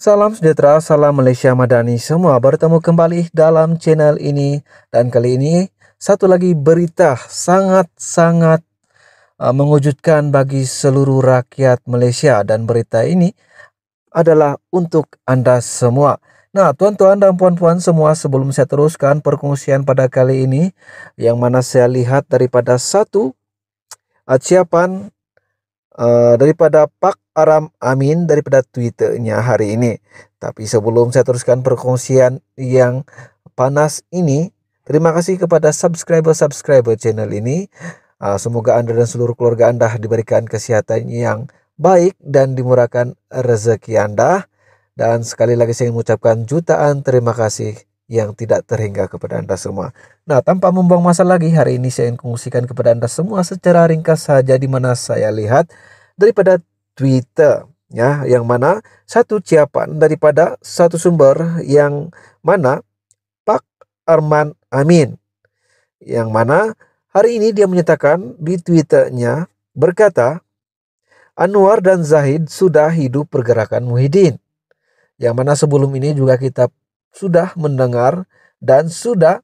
Salam sejahtera, salam Malaysia Madani semua. Bertemu kembali dalam channel ini dan kali ini satu lagi berita sangat-sangat uh, bagi seluruh rakyat Malaysia dan berita ini adalah untuk Anda semua. Nah, tuan-tuan dan puan-puan semua, sebelum saya teruskan perkongsian pada kali ini yang mana saya lihat daripada satu aciapan uh, uh, daripada Pak Aram Amin daripada tweetnya hari ini. Tapi sebelum saya teruskan perkongsian yang panas ini, terima kasih kepada subscriber-subscriber channel ini. Uh, semoga Anda dan seluruh keluarga Anda diberikan kesehatan yang baik dan dimurahkan rezeki Anda. Dan sekali lagi saya mengucapkan jutaan terima kasih yang tidak terhingga kepada Anda semua. Nah, tanpa membuang masa lagi, hari ini saya ingin kongsikan kepada Anda semua secara ringkas saja di mana saya lihat daripada Twitter ya, yang mana satu ciapan daripada satu sumber yang mana Pak Arman Amin. Yang mana hari ini dia menyatakan di Twitternya berkata, Anwar dan Zahid sudah hidup pergerakan Muhyiddin. Yang mana sebelum ini juga kita sudah mendengar dan sudah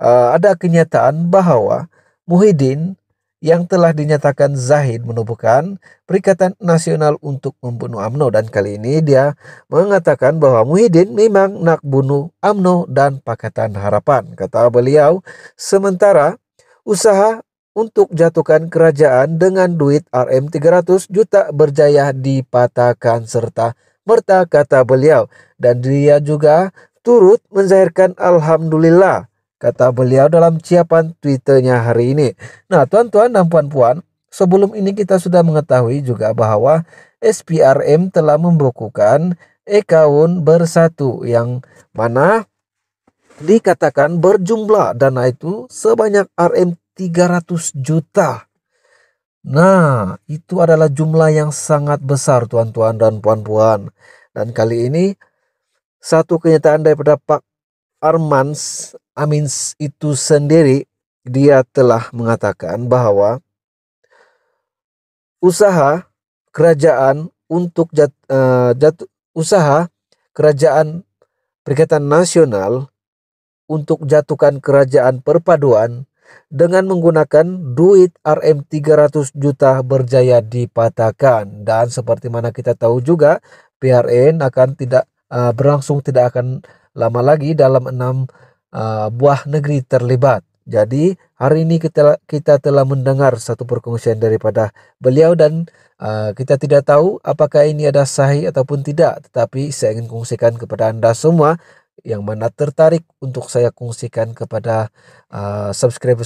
uh, ada kenyataan bahwa Muhyiddin yang telah dinyatakan Zahid menubuhkan Perikatan Nasional untuk membunuh AMNO dan kali ini dia mengatakan bahwa Muhyiddin memang nak bunuh AMNO dan Pakatan Harapan kata beliau sementara usaha untuk jatuhkan kerajaan dengan duit RM 300 juta berjaya dipatahkan serta merta kata beliau dan dia juga turut menzahirkan Alhamdulillah, kata beliau dalam ciapan Twitternya hari ini. Nah, tuan-tuan dan puan-puan, sebelum ini kita sudah mengetahui juga bahwa SPRM telah membukukan Ekaun Bersatu yang mana dikatakan berjumlah dana itu sebanyak RM 300 juta. Nah, itu adalah jumlah yang sangat besar tuan-tuan dan puan-puan. Dan kali ini satu kenyataan daripada Pak Armans Amins itu sendiri dia telah mengatakan bahwa usaha kerajaan untuk jat, uh, jat, usaha kerajaan Perikatan Nasional untuk jatuhkan kerajaan perpaduan dengan menggunakan duit RM 300 juta berjaya dipatahkan dan seperti mana kita tahu juga PRN akan tidak uh, berlangsung tidak akan lama lagi dalam enam uh, buah negeri terlibat. Jadi hari ini kita kita telah mendengar satu perkongsian daripada beliau dan uh, kita tidak tahu apakah ini ada sahih ataupun tidak, tetapi saya ingin kongsikan kepada Anda semua yang mana tertarik untuk saya kongsikan kepada subscriber eh,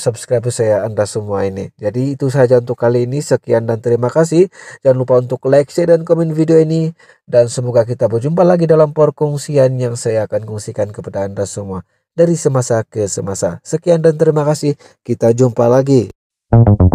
subscriber-subscriber saya Anda semua ini. Jadi itu saja untuk kali ini. Sekian dan terima kasih. Jangan lupa untuk like, share, dan komen video ini. Dan semoga kita berjumpa lagi dalam perkongsian yang saya akan kongsikan kepada Anda semua. Dari semasa ke semasa. Sekian dan terima kasih. Kita jumpa lagi. Thank you.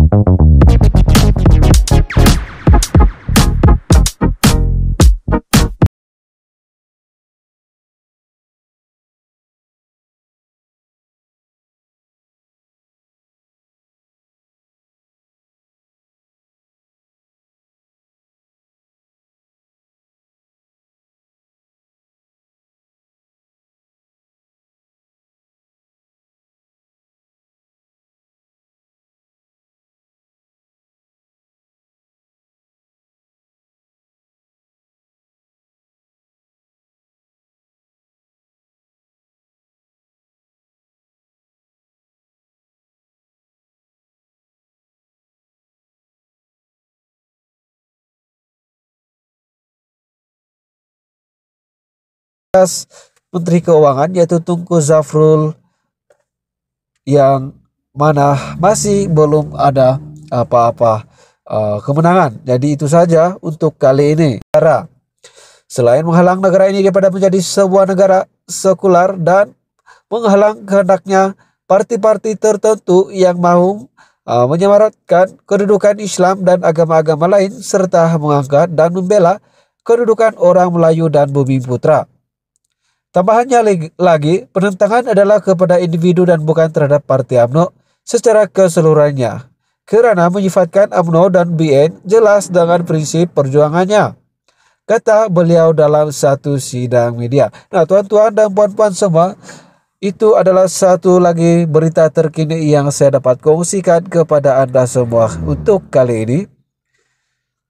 Menteri Keuangan yaitu Tunku Zafrul yang mana masih belum ada apa-apa uh, kemenangan. Jadi itu saja untuk kali ini. Negara selain menghalang negara ini daripada menjadi sebuah negara sekular dan menghalang kehendaknya parti-parti tertentu yang mahu uh, eh, menyemaratkan kedudukan Islam dan agama-agama lain serta mengangkat dan membela kedudukan orang Melayu dan Bumi Putra. Tambahannya lagi, penentangan adalah kepada individu dan bukan terhadap Parti AMNO secara keseluruhannya. Kerana menyifatkan AMNO dan BN jelas dengan prinsip perjuangannya. Kata beliau dalam satu sidang media. Nah tuan-tuan dan puan-puan semua, itu adalah satu lagi berita terkini yang saya dapat kongsikan kepada anda semua untuk kali ini.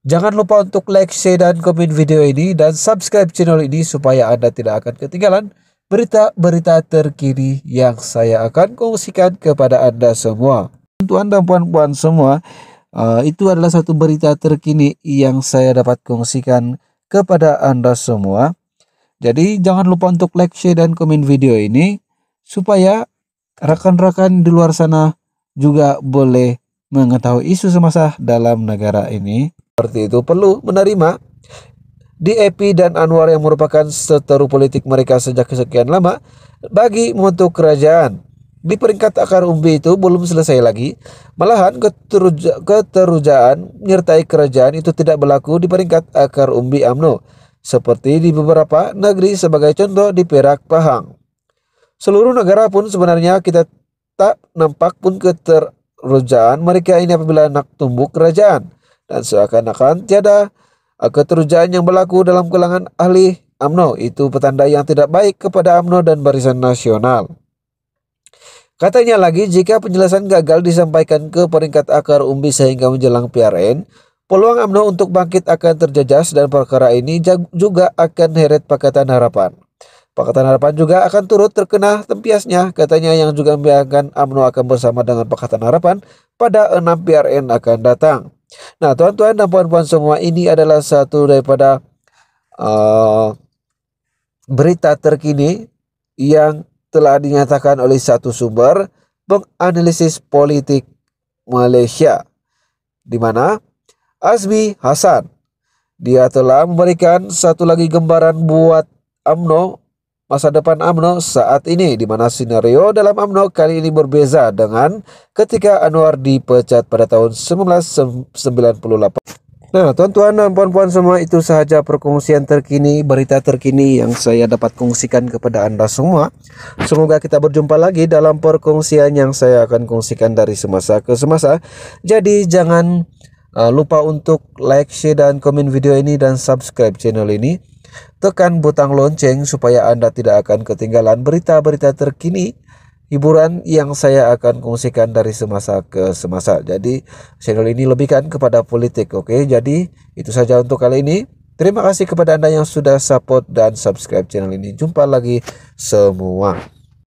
Jangan lupa untuk like, share, dan komen video ini dan subscribe channel ini supaya Anda tidak akan ketinggalan berita-berita terkini yang saya akan kongsikan kepada Anda semua. Untuk Anda puan-puan semua, uh, itu adalah satu berita terkini yang saya dapat kongsikan kepada Anda semua. Jadi jangan lupa untuk like, share, dan komen video ini supaya rekan-rekan di luar sana juga boleh mengetahui isu semasa dalam negara ini. Seperti itu perlu menerima DAP dan Anwar yang merupakan seteru politik mereka sejak sekian lama bagi membentuk kerajaan. Di peringkat akar umbi itu belum selesai lagi. Malahan keteruja, keterujaan menyertai kerajaan itu tidak berlaku di peringkat akar umbi AMNO. Seperti di beberapa negeri sebagai contoh di Perak Pahang. Seluruh negara pun sebenarnya kita tak nampak pun keterujaan mereka ini apabila nak tumbuh kerajaan dan seakan-akan tiada keterujaan yang berlaku dalam kelangan ahli AMNO itu petanda yang tidak baik kepada AMNO dan Barisan Nasional. Katanya lagi jika penjelasan gagal disampaikan ke peringkat akar umbi sehingga menjelang PRN, peluang AMNO untuk bangkit akan terjejas dan perkara ini juga akan heret Pakatan Harapan. Pakatan Harapan juga akan turut terkena tempiasnya, katanya yang juga membiarkan AMNO akan bersama dengan Pakatan Harapan pada 6 PRN akan datang. Nah, tuan-tuan dan puan-puan semua ini adalah satu daripada uh, berita terkini yang telah dinyatakan oleh satu sumber penganalisis politik Malaysia di mana Azmi Hasan dia telah memberikan satu lagi gambaran buat AMNO masa depan AMNO saat ini di mana skenario dalam AMNO kali ini berbeza dengan ketika Anwar dipecat pada tahun 1998. Nah, tuan-tuan dan puan-puan semua itu sahaja perkongsian terkini, berita terkini yang saya dapat kongsikan kepada Anda semua. Semoga kita berjumpa lagi dalam perkongsian yang saya akan kongsikan dari semasa ke semasa. Jadi jangan uh, lupa untuk like, share dan komen video ini dan subscribe channel ini Tekan butang lonceng supaya Anda tidak akan ketinggalan berita-berita terkini hiburan yang saya akan kongsikan dari semasa ke semasa. Jadi channel ini lebihkan kepada politik. Oke, jadi itu saja untuk kali ini. Terima kasih kepada Anda yang sudah support dan subscribe channel ini. Jumpa lagi semua.